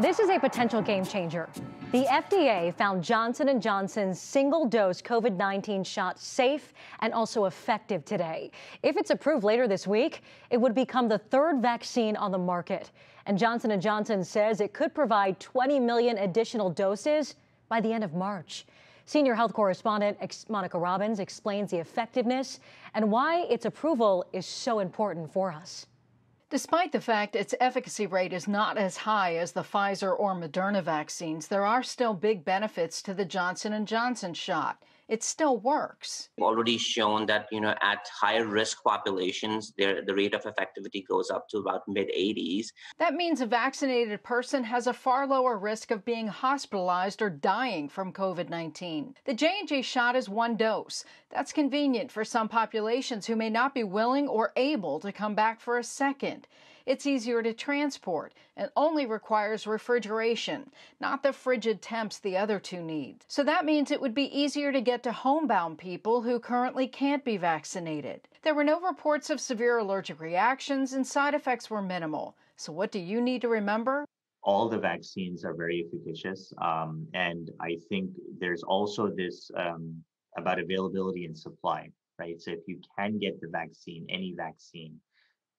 This is a potential game changer. The FDA found Johnson & Johnson's single-dose COVID-19 shot safe and also effective today. If it's approved later this week, it would become the third vaccine on the market. And Johnson & Johnson says it could provide 20 million additional doses by the end of March. Senior health correspondent Monica Robbins explains the effectiveness and why its approval is so important for us. Despite the fact its efficacy rate is not as high as the Pfizer or Moderna vaccines, there are still big benefits to the Johnson & Johnson shot it still works. Already shown that you know at higher risk populations, the rate of effectivity goes up to about mid 80s. That means a vaccinated person has a far lower risk of being hospitalized or dying from COVID-19. The J&J shot is one dose. That's convenient for some populations who may not be willing or able to come back for a second. It's easier to transport and only requires refrigeration, not the frigid temps the other two need. So that means it would be easier to get to homebound people who currently can't be vaccinated. There were no reports of severe allergic reactions and side effects were minimal. So, what do you need to remember? all the vaccines are very efficacious. Um, and I think there's also this um, about availability and supply, right? So if you can get the vaccine, any vaccine,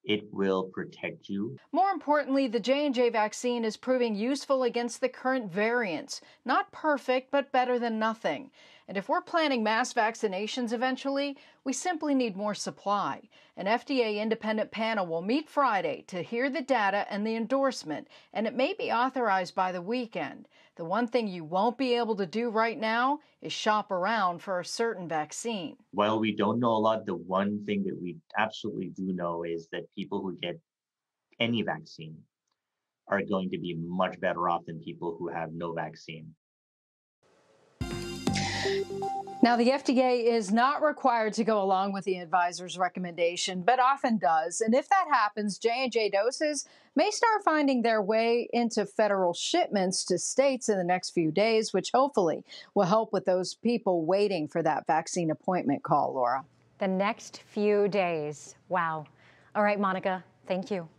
it will protect you. More importantly, the J&J vaccine is proving useful against the current variants. Not perfect, but better than nothing. And if we're planning mass vaccinations eventually, we simply need more supply. An FDA independent panel will meet Friday to hear the data and the endorsement, and it may be authorized by the weekend. The one thing you won't be able to do right now is shop around for a certain vaccine. While we don't know a lot, the one thing that we absolutely do know is that people who get any vaccine are going to be much better off than people who have no vaccine. Now, the FDA is not required to go along with the advisor's recommendation, but often does. And if that happens, J&J doses may start finding their way into federal shipments to states in the next few days, which hopefully will help with those people waiting for that vaccine appointment call, Laura. The next few days. Wow. All right, Monica, thank you.